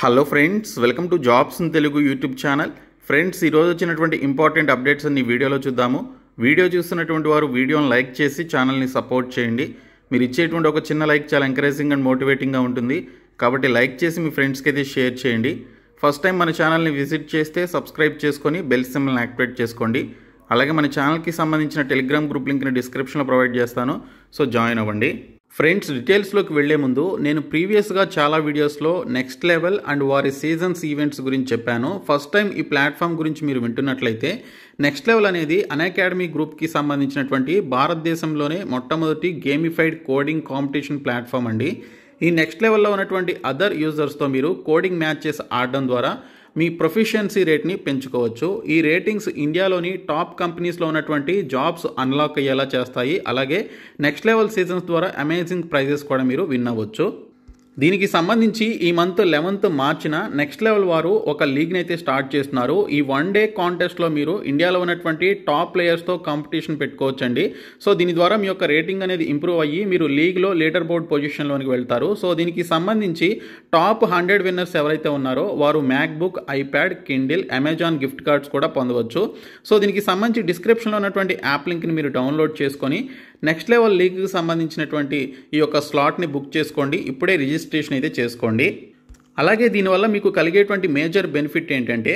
hello friends welcome to jobs in Telugu YouTube channel friends ఈరోజు వచ్చినటువంటి important updates అన్ని వీడియోలో చూద్దాము వీడియో చూస్తున్నటువంటి వారు వీడియోని లైక్ చేసి ఛానల్ని సపోర్ట్ చేయండి మీరు ఇచ్చేటువంటి ఒక చిన్న లైక్ చాలా ఎంకరేజింగ్ అండ్ మోటివేటింగ్గా ఉంటుంది కాబట్టి లైక్ చేసి మీ ఫ్రెండ్స్కి అయితే షేర్ చేయండి ఫస్ట్ టైం మన ఛానల్ని విజిట్ చేస్తే సబ్స్క్రైబ్ చేసుకొని బెల్ సింబల్ని యాక్టివేట్ చేసుకోండి అలాగే మన ఛానల్కి సంబంధించిన టెలిగ్రామ్ గ్రూప్ లింక్ని డిస్క్రిప్షన్లో ప్రొవైడ్ చేస్తాను సో జాయిన్ అవ్వండి ఫ్రెండ్స్ డీటెయిల్స్లోకి వెళ్లే ముందు నేను ప్రీవియస్గా చాలా వీడియోస్లో నెక్స్ట్ లెవెల్ అండ్ వారి సీజన్స్ ఈవెంట్స్ గురించి చెప్పాను ఫస్ట్ టైం ఈ ప్లాట్ఫామ్ గురించి మీరు వింటున్నట్లయితే నెక్స్ట్ లెవెల్ అనేది అకాడమీ గ్రూప్కి సంబంధించినటువంటి భారతదేశంలోనే మొట్టమొదటి గేమిఫైడ్ కోడింగ్ కాంపిటీషన్ ప్లాట్ఫామ్ అండి ఈ నెక్స్ట్ లెవెల్లో ఉన్నటువంటి అదర్ యూజర్స్తో మీరు కోడింగ్ మ్యాచెస్ ఆడడం ద్వారా మీ ప్రొఫిషియన్సీ రేట్ని పెంచుకోవచ్చు ఈ రేటింగ్స్ ఇండియాలోని టాప్ కంపెనీస్లో ఉన్నటువంటి జాబ్స్ అన్లాక్ అయ్యేలా చేస్తాయి అలాగే నెక్స్ట్ లెవెల్ సీజన్స్ ద్వారా అమేజింగ్ ప్రైజెస్ కూడా మీరు విన్ అవ్వచ్చు దీనికి సంబంధించి ఈ మంత్ లెవెన్త్ మార్చిన నెక్స్ట్ లెవెల్ వారు ఒక లీగ్ని అయితే స్టార్ట్ చేస్తున్నారు ఈ వన్ డే కాంటెస్ట్లో మీరు ఇండియాలో ఉన్నటువంటి టాప్ ప్లేయర్స్తో కాంపిటీషన్ పెట్టుకోవచ్చండి సో దీని ద్వారా మీ యొక్క రేటింగ్ అనేది ఇంప్రూవ్ అయ్యి మీరు లీగ్లో లీడర్ బోర్డ్ పొజిషన్లోనికి వెళ్తారు సో దీనికి సంబంధించి టాప్ హండ్రెడ్ విన్నర్స్ ఎవరైతే ఉన్నారో వారు MacBook iPad Kindle Amazon gift cards కూడా పొందవచ్చు సో దీనికి సంబంధించి డిస్క్రిప్షన్లో ఉన్నటువంటి యాప్ లింక్ని మీరు డౌన్లోడ్ చేసుకొని నెక్స్ట్ లెవెల్ లీగ్కి సంబంధించినటువంటి ఈ యొక్క స్లాట్ని బుక్ చేసుకోండి ఇప్పుడే రిజిస్టర్ రిజిస్ట్రేషన్ అయితే చేసుకోండి అలాగే దీనివల్ల మీకు కలిగేటువంటి మేజర్ బెనిఫిట్ ఏంటంటే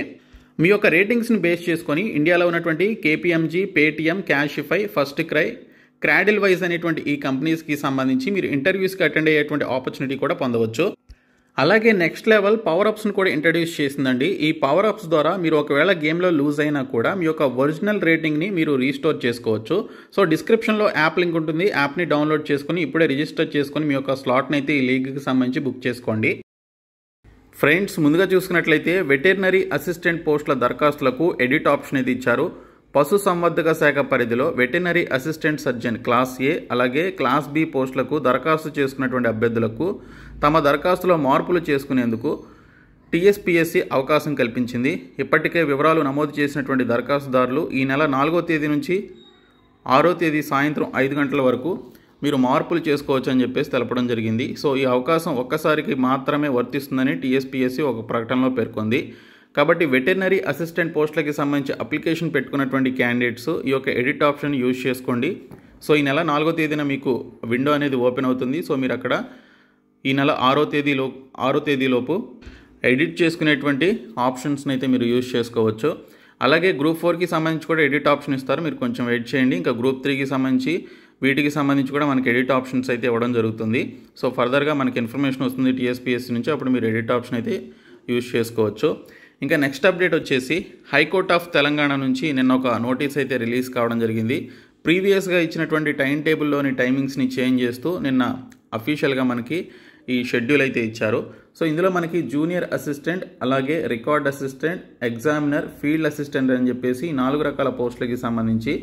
మీ యొక్క రేటింగ్స్ని బేస్ చేసుకొని ఇండియాలో ఉన్నటువంటి KPMG Paytm Cashify FirstCry Cradlewise అనేటువంటి ఈ కంపెనీస్కి సంబంధించి మీరు ఇంటర్వ్యూస్కి అటెండ్ అయ్యేటువంటి ఆపర్చునిటీ కూడా పొందవచ్చు అలాగే నెక్స్ట్ లెవెల్ పవర్ అప్స్ను కూడా ఇంట్రడ్యూస్ చేసిందండి ఈ పవర్ అప్స్ ద్వారా మీరు ఒకవేళ గేమ్లో లూజ్ అయినా కూడా మీ యొక్క ఒరిజినల్ రేటింగ్ని మీరు రీస్టోర్ చేసుకోవచ్చు సో డిస్క్రిప్షన్లో యాప్ లింక్ ఉంటుంది యాప్ని డౌన్లోడ్ చేసుకుని ఇప్పుడే రిజిస్టర్ చేసుకుని మీ యొక్క స్లాట్ని అయితే ఈ లీగ్కి సంబంధించి బుక్ చేసుకోండి ఫ్రెండ్స్ ముందుగా చూసుకున్నట్లయితే వెటర్నరీ అసిస్టెంట్ పోస్టుల దరఖాస్తులకు ఎడిట్ ఆప్షన్ అయితే ఇచ్చారు పశు సంవర్ధక శాఖ పరిధిలో veterinary assistant surgeon class A అలాగే క్లాస్ బి పోస్టులకు దరఖాస్తు చేసుకున్నటువంటి అభ్యర్థులకు తమ దరఖాస్తులో మార్పులు చేసుకునేందుకు టీఎస్పీఎస్సీ అవకాశం కల్పించింది ఇప్పటికే వివరాలు నమోదు చేసినటువంటి దరఖాస్తుదారులు ఈ నెల నాలుగో తేదీ నుంచి ఆరో తేదీ సాయంత్రం ఐదు గంటల వరకు మీరు మార్పులు చేసుకోవచ్చు అని చెప్పేసి తెలపడం జరిగింది సో ఈ అవకాశం ఒక్కసారికి మాత్రమే వర్తిస్తుందని టీఎస్పీఎస్సీ ఒక ప్రకటనలో పేర్కొంది కాబట్టి వెటర్నరీ అసిస్టెంట్ పోస్టులకి సంబంధించి అప్లికేషన్ పెట్టుకున్నటువంటి క్యాండిడేట్స్ ఈ యొక్క ఎడిట్ ఆప్షన్ యూజ్ చేసుకోండి సో ఈ నెల నాలుగో తేదీన మీకు విండో అనేది ఓపెన్ అవుతుంది సో మీరు అక్కడ ఈ నెల ఆరో తేదీలో ఆరో తేదీలోపు ఎడిట్ చేసుకునేటువంటి ఆప్షన్స్ని అయితే మీరు యూజ్ చేసుకోవచ్చు అలాగే గ్రూప్ ఫోర్కి సంబంధించి కూడా ఎడిట్ ఆప్షన్ ఇస్తారు మీరు కొంచెం వెయిట్ చేయండి ఇంకా గ్రూప్ త్రీకి సంబంధించి వీటికి సంబంధించి కూడా మనకి ఎడిట్ ఆప్షన్స్ అయితే ఇవ్వడం జరుగుతుంది సో ఫర్దర్గా మనకి ఇన్ఫర్మేషన్ వస్తుంది టీఎస్పీఎస్సీ నుంచి అప్పుడు మీరు ఎడిట్ ఆప్షన్ అయితే యూజ్ చేసుకోవచ్చు ఇంకా నెక్స్ట్ అప్డేట్ వచ్చేసి హైకోర్ట్ ఆఫ్ తెలంగాణ నుంచి నిన్న ఒక నోటీస్ అయితే రిలీజ్ కావడం జరిగింది ప్రీవియస్గా ఇచ్చినటువంటి టైం టేబుల్లోని టైమింగ్స్ని చేంజ్ చేస్తూ నిన్న అఫీషియల్గా మనకి ఈ షెడ్యూల్ అయితే ఇచ్చారు సో ఇందులో మనకి జూనియర్ అసిస్టెంట్ అలాగే record assistant examiner field assistant అని చెప్పేసి నాలుగు రకాల పోస్టులకి సంబంధించి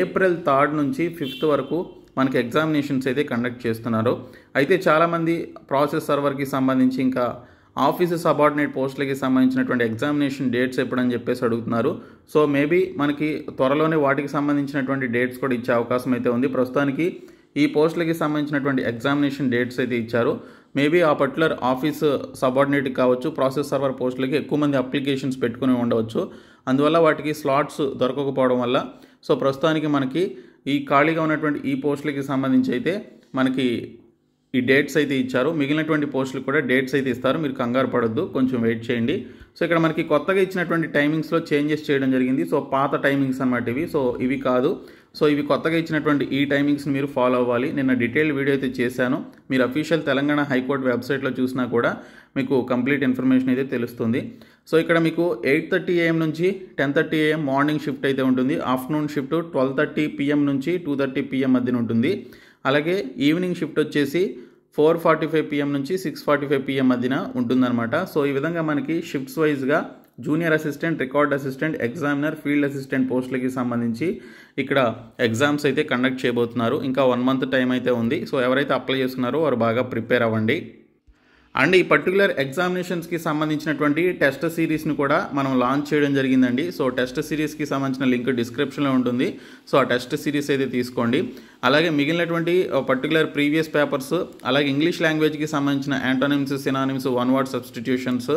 ఏప్రిల్ థర్డ్ నుంచి ఫిఫ్త్ వరకు మనకి ఎగ్జామినేషన్స్ అయితే కండక్ట్ చేస్తున్నారు అయితే చాలామంది ప్రాసెస్ సర్వర్కి సంబంధించి ఇంకా ఆఫీసు సబార్డినేట్ పోస్టులకి సంబంధించినటువంటి ఎగ్జామినేషన్ డేట్స్ ఎప్పుడని చెప్పేసి అడుగుతున్నారు సో మేబీ మనకి త్వరలోనే వాటికి సంబంధించినటువంటి డేట్స్ కూడా ఇచ్చే అవకాశం అయితే ఉంది ప్రస్తుతానికి ఈ పోస్టులకి సంబంధించినటువంటి ఎగ్జామినేషన్ డేట్స్ అయితే ఇచ్చారు మేబీ ఆ పర్టికులర్ ఆఫీస్ సబార్డినేట్ కావచ్చు ప్రాసెస్ సర్వర్ పోస్టులకి ఎక్కువ మంది అప్లికేషన్స్ పెట్టుకుని ఉండవచ్చు అందువల్ల వాటికి స్లాట్స్ దొరకకపోవడం వల్ల సో ప్రస్తుతానికి మనకి ఈ ఖాళీగా ఉన్నటువంటి ఈ పోస్టులకి సంబంధించి అయితే మనకి ఈ డేట్స్ అయితే ఇచ్చారు మిగిలినటువంటి పోస్టులకు కూడా డేట్స్ అయితే ఇస్తారు మీరు కంగారు పడద్దు కొంచెం వెయిట్ చేయండి సో ఇక్కడ మనకి కొత్తగా ఇచ్చినటువంటి టైమింగ్స్లో చేంజెస్ చేయడం జరిగింది సో పాత టైమింగ్స్ అనమాట ఇవి సో ఇవి కాదు సో ఇవి కొత్తగా ఇచ్చినటువంటి ఈ టైమింగ్స్ని మీరు ఫాలో అవ్వాలి నిన్న డీటెయిల్ వీడియో అయితే చేశాను మీరు అఫీషియల్ తెలంగాణ హైకోర్టు వెబ్సైట్లో చూసినా కూడా మీకు కంప్లీట్ ఇన్ఫర్మేషన్ అయితే తెలుస్తుంది సో ఇక్కడ మీకు ఎయిట్ థర్టీ ఏఎం నుంచి ten thirty AM morning shift అయితే ఉంటుంది afternoon shift twelve thirty PM నుంచి టూ థర్టీ పిఎం మధ్యన ఉంటుంది అలాగే ఈవినింగ్ షిఫ్ట్ వచ్చేసి ఫోర్ ఫార్టీ ఫైవ్ పిఎం నుంచి సిక్స్ ఫార్టీ ఫైవ్ పిఎం మధ్యన ఉంటుందన్నమాట సో ఈ విధంగా మనకి షిఫ్ట్స్ వైజ్గా junior assistant record assistant examiner field assistant పోస్టులకి సంబంధించి ఇక్కడ ఎగ్జామ్స్ అయితే కండక్ట్ చేయబోతున్నారు ఇంకా వన్ మంత్ టైం అయితే ఉంది సో ఎవరైతే అప్లై చేస్తున్నారో వారు బాగా ప్రిపేర్ అవ్వండి అండ్ ఈ పర్టికులర్ ఎగ్జామినేషన్స్కి సంబంధించినటువంటి టెస్ట్ సిరీస్ని కూడా మనం లాంచ్ చేయడం జరిగిందండి సో టెస్ట్ సిరీస్కి సంబంధించిన లింక్ డిస్క్రిప్షన్లో ఉంటుంది సో ఆ టెస్ట్ సిరీస్ అయితే తీసుకోండి అలాగే మిగిలినటువంటి పర్టికులర్ ప్రీవియస్ పేపర్స్ అలాగే ఇంగ్లీష్ లాంగ్వేజ్కి సంబంధించిన antonyms synonyms one word substitutions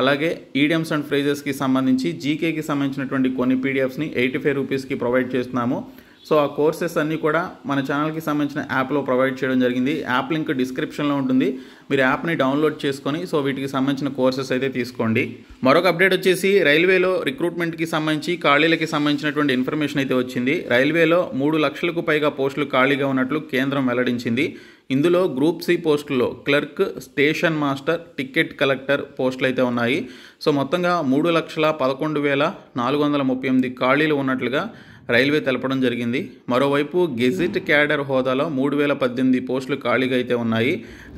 అలాగే ఈడియమ్స్ అండ్ ఫ్రేజెస్కి సంబంధించి జీకేకి సంబంధించినటువంటి కొన్ని పీడిఎఫ్స్ని ఎయిటీ ఫైవ్ రూపీస్కి ప్రొవైడ్ చేస్తున్నాము సో ఆ కోర్సెస్ అన్నీ కూడా మన ఛానల్కి సంబంధించిన యాప్లో ప్రొవైడ్ చేయడం జరిగింది యాప్ లింక్ డిస్క్రిప్షన్లో ఉంటుంది మీరు యాప్ని డౌన్లోడ్ చేసుకొని సో వీటికి సంబంధించిన కోర్సెస్ అయితే తీసుకోండి మరొక అప్డేట్ వచ్చేసి రైల్వేలో రిక్రూట్మెంట్కి సంబంధించి ఖాళీలకి సంబంధించినటువంటి ఇన్ఫర్మేషన్ అయితే వచ్చింది రైల్వేలో మూడు లక్షలకు పైగా పోస్టులు ఖాళీగా ఉన్నట్లు కేంద్రం వెల్లడించింది ఇందులో గ్రూప్ సి పోస్టుల్లో clerk station master ticket collector పోస్టులు అయితే ఉన్నాయి సో మొత్తంగా మూడు లక్షల పదకొండు వేల నాలుగు వందల ముప్పై ఎనిమిది ఖాళీలు ఉన్నట్లుగా రైల్వే తెలపడం జరిగింది మరోవైపు గెజిట్ క్యాడర్ హోదాలో మూడు వేల పద్దెనిమిది పోస్టులు ఖాళీగా అయితే ఉన్నాయి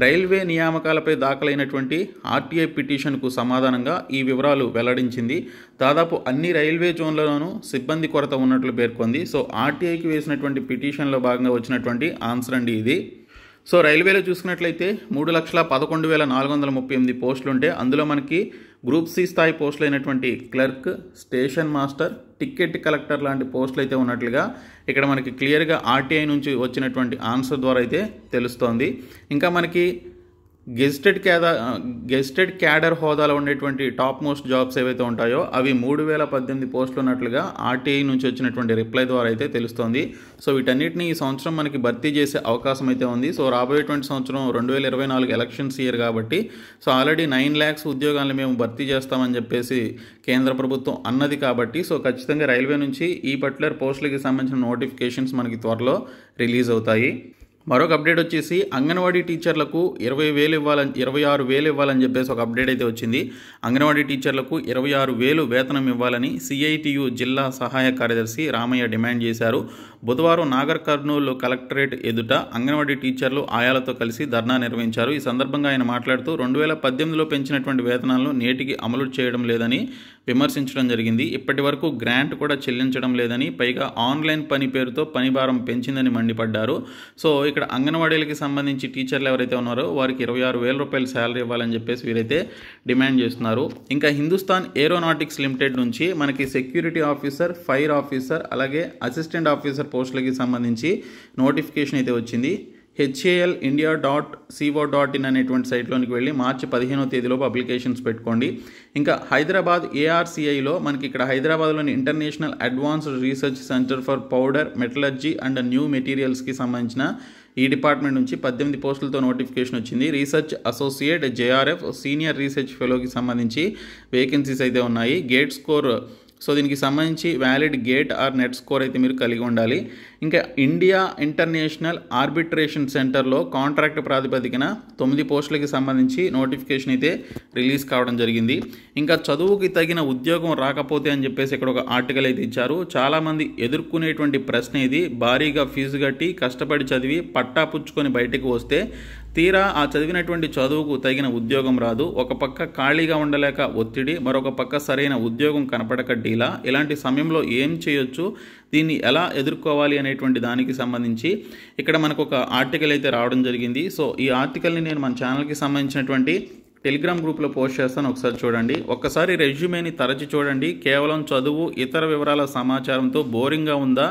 రైల్వే నియామకాలపై దాఖలైనటువంటి ఆర్టీఐ పిటిషన్కు సమాధానంగా ఈ వివరాలు వెల్లడించింది దాదాపు అన్ని రైల్వే జోన్లలోనూ సిబ్బంది కొరత ఉన్నట్లు పేర్కొంది సో ఆర్టీఐకి వేసినటువంటి పిటిషన్లో భాగంగా వచ్చినటువంటి ఆన్సర్ అండి ఇది సో రైల్వేలో చూసుకున్నట్లయితే మూడు లక్షల పదకొండు వేల నాలుగు వందల ముప్పై ఎనిమిది పోస్టులు ఉంటే అందులో మనకి గ్రూప్ సి స్థాయి పోస్టులు అయినటువంటి clerk station master ticket collector లాంటి పోస్టులు అయితే ఉన్నట్లుగా ఇక్కడ మనకి క్లియర్గా ఆర్టీఐ నుంచి వచ్చినటువంటి ఆన్సర్ ద్వారా అయితే తెలుస్తోంది ఇంకా మనకి గెజిటెడ్ క్యాదా గెజిటెడ్ క్యాడర్ హోదాలో ఉండేటువంటి టాప్ మోస్ట్ జాబ్స్ ఏవైతే ఉంటాయో అవి మూడు వేల పద్దెనిమిది పోస్టులు ఉన్నట్లుగా ఆర్టీఐ నుంచి వచ్చినటువంటి రిప్లై ద్వారా అయితే తెలుస్తోంది సో వీటన్నిటిని ఈ సంవత్సరం మనకి భర్తీ చేసే అవకాశం అయితే ఉంది సో రాబోయేటువంటి సంవత్సరం రెండు వేల ఇరవై నాలుగు ఎలక్షన్స్ ఇయర్ కాబట్టి సో ఆల్రెడీ నైన్ ల్యాక్స్ ఉద్యోగాలను మేము భర్తీ చేస్తామని చెప్పేసి కేంద్ర ప్రభుత్వం అన్నది కాబట్టి సో ఖచ్చితంగా రైల్వే నుంచి ఈ పర్టికులర్ పోస్టులకి సంబంధించిన నోటిఫికేషన్స్ మనకి త్వరలో రిలీజ్ అవుతాయి మరొక అప్డేట్ వచ్చేసి అంగన్వాడీ టీచర్లకు ఇరవై వేలు ఇవ్వాలని ఇరవై ఆరు వేలు ఇవ్వాలని చెప్పేసి ఒక అప్డేట్ అయితే వచ్చింది అంగన్వాడీ టీచర్లకు ఇరవై ఆరు వేలు వేతనం ఇవ్వాలని సిఐటియు జిల్లా సహాయ కార్యదర్శి రామయ్య డిమాండ్ చేశారు బుధవారం నాగర్ కర్నూలు కలెక్టరేట్ ఎదుట అంగన్వాడీ టీచర్లు ఆయాలతో కలిసి ధర్నా నిర్వహించారు ఈ సందర్భంగా ఆయన మాట్లాడుతూ రెండు వేల పద్దెనిమిదిలో పెంచినటువంటి వేతనాలను నేటికి అమలు చేయడం లేదని విమర్శించడం జరిగింది ఇప్పటి వరకు గ్రాంట్ కూడా చెల్లించడం లేదని పైగా ఆన్లైన్ పని పేరుతో పని భారం పెంచిందని మండిపడ్డారు సో ఇక్కడ అంగన్వాడీలకి సంబంధించి టీచర్లు ఎవరైతే ఉన్నారో వారికి ఇరవై ఆరు వేల రూపాయలు శాలరీ ఇవ్వాలని చెప్పేసి వీరైతే డిమాండ్ చేస్తున్నారు ఇంకా హిందుస్థాన్ ఏరోనాటిక్స్ లిమిటెడ్ నుంచి మనకి సెక్యూరిటీ ఆఫీసర్ ఫైర్ ఆఫీసర్ అలాగే అసిస్టెంట్ ఆఫీసర్ పోస్టులకి సంబంధించి నోటిఫికేషన్ అయితే వచ్చింది HAL India dot CO dot in అనేటువంటి సైట్లోనికి వెళ్ళి మార్చి పదిహేనో తేదీలోపు అప్లికేషన్స్ పెట్టుకోండి ఇంకా హైదరాబాద్ ఏఆర్సిఐలో మనకి ఇక్కడ హైదరాబాద్లోని international advanced research centre for powder metallurgy and new మెటీరియల్స్కి సంబంధించిన ఈ డిపార్ట్మెంట్ నుంచి పద్దెనిమిది పోస్టులతో నోటిఫికేషన్ వచ్చింది research associate JRF senior research ఫెలోకి సంబంధించి వేకెన్సీస్ అయితే ఉన్నాయి గేట్ స్కోర్ సో దీనికి సంబంధించి valid GATE or NET score అయితే మీరు కలిగి ఉండాలి ఇంకా ఇండియా ఇంటర్నేషనల్ ఆర్బిట్రేషన్ సెంటర్లో కాంట్రాక్ట్ ప్రాతిపదికన తొమ్మిది పోస్టులకి సంబంధించి నోటిఫికేషన్ అయితే రిలీజ్ కావడం జరిగింది ఇంకా చదువుకి తగిన ఉద్యోగం రాకపోతే అని చెప్పేసి ఇక్కడ ఒక ఆర్టికల్ అయితే ఇచ్చారు చాలామంది ఎదుర్కొనేటువంటి ప్రశ్న ఇది భారీగా ఫీజు కట్టి కష్టపడి చదివి పట్టా పుచ్చుకొని బయటకు వస్తే తీరా ఆ చదివినటువంటి చదువుకు తగిన ఉద్యోగం రాదు ఒక పక్క ఖాళీగా ఉండలేక ఒత్తిడి మరొక పక్క సరైన ఉద్యోగం కనపడక డీలా ఇలాంటి సమయంలో ఏం చేయొచ్చు దీన్ని ఎలా ఎదుర్కోవాలి అనేటువంటి దానికి సంబంధించి ఇక్కడ మనకు ఒక ఆర్టికల్ అయితే రావడం జరిగింది సో ఈ ఆర్టికల్ని నేను మన ఛానల్కి సంబంధించినటువంటి టెలిగ్రామ్ గ్రూప్లో పోస్ట్ చేస్తాను ఒకసారి చూడండి ఒకసారి రెజ్యూమేని తరచి చూడండి కేవలం చదువు ఇతర వివరాల సమాచారంతో బోరింగ్గా ఉందా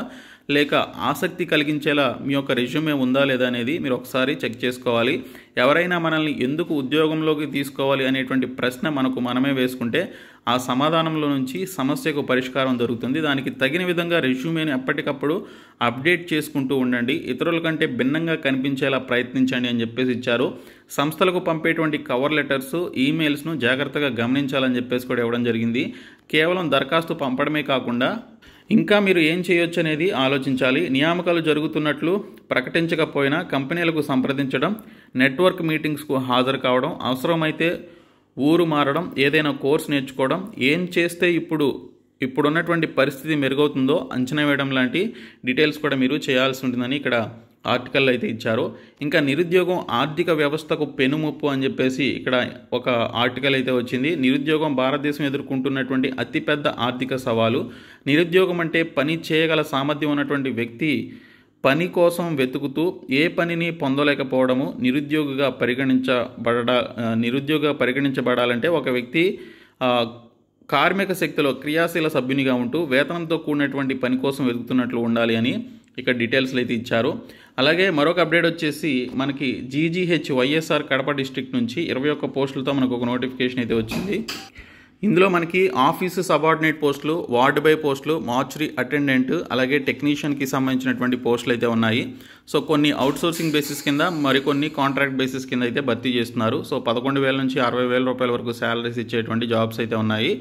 లేక ఆసక్తి కలిగించేలా మీ యొక్క రెజ్యూమే ఉందా లేదా అనేది మీరు ఒకసారి చెక్ చేసుకోవాలి ఎవరైనా మనల్ని ఎందుకు ఉద్యోగంలోకి తీసుకోవాలి అనేటువంటి ప్రశ్న మనకు మనమే వేసుకుంటే ఆ సమాధానంలో నుంచి సమస్యకు పరిష్కారం దొరుకుతుంది దానికి తగిన విధంగా రెజ్యూమేని ఎప్పటికప్పుడు అప్డేట్ చేసుకుంటూ ఉండండి ఇతరుల కంటే భిన్నంగా కనిపించేలా ప్రయత్నించండి అని చెప్పేసి ఇచ్చారు సంస్థలకు పంపేటువంటి కవర్ లెటర్స్ ఈమెయిల్స్ను జాగ్రత్తగా గమనించాలని చెప్పేసి కూడా ఇవ్వడం జరిగింది కేవలం దరఖాస్తు పంపడమే కాకుండా ఇంకా మీరు ఏం చేయొచ్చు అనేది ఆలోచించాలి నియామకాలు జరుగుతున్నట్లు ప్రకటించకపోయినా కంపెనీలకు సంప్రదించడం నెట్వర్క్ మీటింగ్స్కు హాజరు కావడం అవసరమైతే ఊరు మారడం ఏదైనా కోర్స్ నేర్చుకోవడం ఏం చేస్తే ఇప్పుడు ఇప్పుడున్నటువంటి పరిస్థితి మెరుగవుతుందో అంచనా వేయడం లాంటి డీటెయిల్స్ కూడా మీరు చేయాల్సి ఉంటుందని ఇక్కడ ఆర్టికల్ అయితే ఇచ్చారో ఇంకా నిరుద్యోగం ఆర్థిక వ్యవస్థకు పెనుముప్పు అని చెప్పేసి ఇక్కడ ఒక ఆర్టికల్ అయితే వచ్చింది నిరుద్యోగం భారతదేశం ఎదుర్కొంటున్నటువంటి అతిపెద్ద ఆర్థిక సవాలు నిరుద్యోగం అంటే పని చేయగల సామర్థ్యం ఉన్నటువంటి వ్యక్తి పని కోసం వెతుకుతూ ఏ పనిని పొందలేకపోవడము నిరుద్యోగిగా పరిగణించబడ నిరుద్యోగ పరిగణించబడాలంటే ఒక వ్యక్తి కార్మిక శక్తిలో క్రియాశీల సభ్యునిగా ఉంటూ వేతనంతో కూడినటువంటి పని కోసం వెతుకుతున్నట్లు ఉండాలి అని ఇక్కడ డీటెయిల్స్లు అయితే ఇచ్చారు అలాగే మరొక అప్డేట్ వచ్చేసి మనకి జీజీహెచ్ వైఎస్ఆర్ కడప డిస్ట్రిక్ట్ నుంచి ఇరవై ఒక్క పోస్టులతో మనకు ఒక నోటిఫికేషన్ అయితే వచ్చింది ఇందులో మనకి ఆఫీసు సబార్డినేట్ పోస్టులు వార్డు బై పోస్టులు మార్చురీ అటెండెంట్ అలాగే టెక్నీషియన్కి సంబంధించినటువంటి పోస్టులు అయితే ఉన్నాయి సో కొన్ని అవుట్సోర్సింగ్ బేసిస్ కింద మరికొన్ని కాంట్రాక్ట్ బేసిస్ కింద అయితే భర్తీ చేస్తున్నారు సో పదకొండు వేల నుంచి అరవై వేల రూపాయల వరకు శాలరీస్ ఇచ్చేటువంటి జాబ్స్ అయితే ఉన్నాయి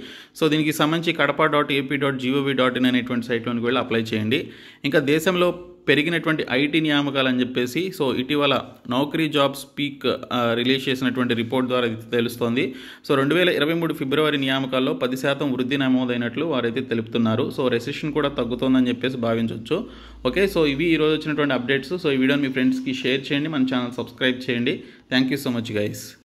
సో దీనికి సంబంధించి Kadapa dot AP dot GOV dot in అనేటువంటి సైట్లోనికి వెళ్ళి అప్లై చేయండి ఇంకా దేశంలో పెరిగినటువంటి ఐటీ నియామకాలు అని చెప్పేసి సో ఇటీవల నౌకరీ జాబ్స్ పీక్ రిలీజ్ చేసినటువంటి రిపోర్ట్ ద్వారా అయితే తెలుస్తోంది సో రెండు వేల ఇరవై మూడు ఫిబ్రవరి నియామకాల్లో పది శాతం వృద్ధి నమోదైనట్లు వారైతే తెలుపుతున్నారు సో రెసిషన్ కూడా తగ్గుతోందని చెప్పేసి భావించవచ్చు ఓకే సో ఇవి ఈరోజు వచ్చినటువంటి అప్డేట్స్ సో ఈ వీడియోని మీ ఫ్రెండ్స్కి షేర్ చేయండి మన ఛానల్ సబ్స్క్రైబ్ చేయండి thank you so much guys